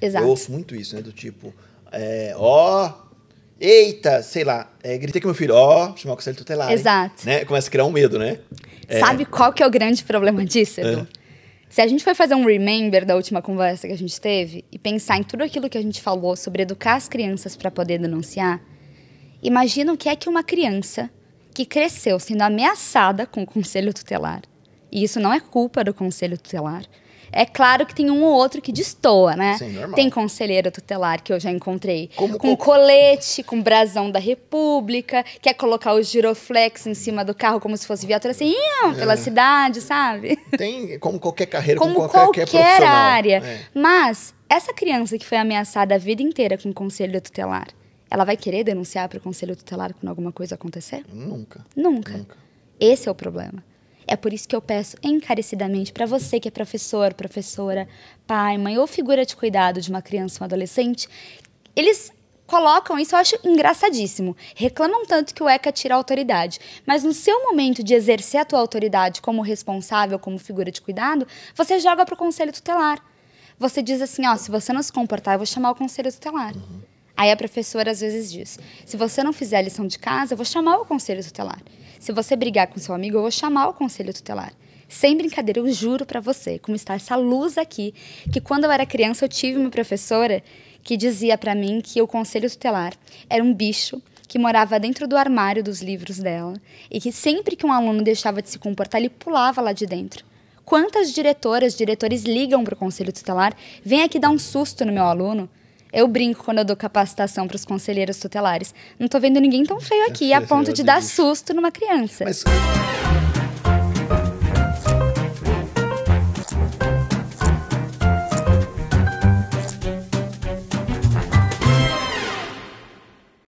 Exato. Eu ouço muito isso, né? Do tipo, é, ó, eita, sei lá, é, gritei com meu filho, ó, chamar o conselho tutelar. Exato. Né? Começa a criar um medo, né? É. Sabe é. qual que é o grande problema disso, Edu? É. Se a gente for fazer um remember da última conversa que a gente teve e pensar em tudo aquilo que a gente falou sobre educar as crianças para poder denunciar, imagina o que é que uma criança que cresceu sendo ameaçada com o conselho tutelar, e isso não é culpa do conselho tutelar, é claro que tem um ou outro que destoa, né? Sim, normal. Tem conselheira tutelar que eu já encontrei Como com co... colete, com brasão da República, quer colocar o giroflex em cima do carro como se fosse viatura assim, é. pela cidade, sabe? Tem como qualquer carreira, como com qualquer, é qualquer área. É. Mas essa criança que foi ameaçada a vida inteira com o conselho tutelar, ela vai querer denunciar para o conselho tutelar quando alguma coisa acontecer? Nunca. Nunca. Nunca. Esse é o problema. É por isso que eu peço encarecidamente para você que é professor, professora, pai, mãe ou figura de cuidado de uma criança ou um adolescente, eles colocam isso, eu acho engraçadíssimo. Reclamam tanto que o ECA tira a autoridade. Mas no seu momento de exercer a tua autoridade como responsável, como figura de cuidado, você joga para o conselho tutelar. Você diz assim, ó, se você não se comportar, eu vou chamar o conselho tutelar. Uhum. Aí a professora às vezes diz, se você não fizer a lição de casa, eu vou chamar o conselho tutelar. Se você brigar com seu amigo, eu vou chamar o conselho tutelar. Sem brincadeira, eu juro para você como está essa luz aqui, que quando eu era criança eu tive uma professora que dizia para mim que o conselho tutelar era um bicho que morava dentro do armário dos livros dela e que sempre que um aluno deixava de se comportar, ele pulava lá de dentro. Quantas diretoras, diretores ligam para o conselho tutelar, vem aqui dar um susto no meu aluno, eu brinco quando eu dou capacitação para os conselheiros tutelares. Não estou vendo ninguém tão feio é aqui é, a ponto de dar susto numa criança. Mas...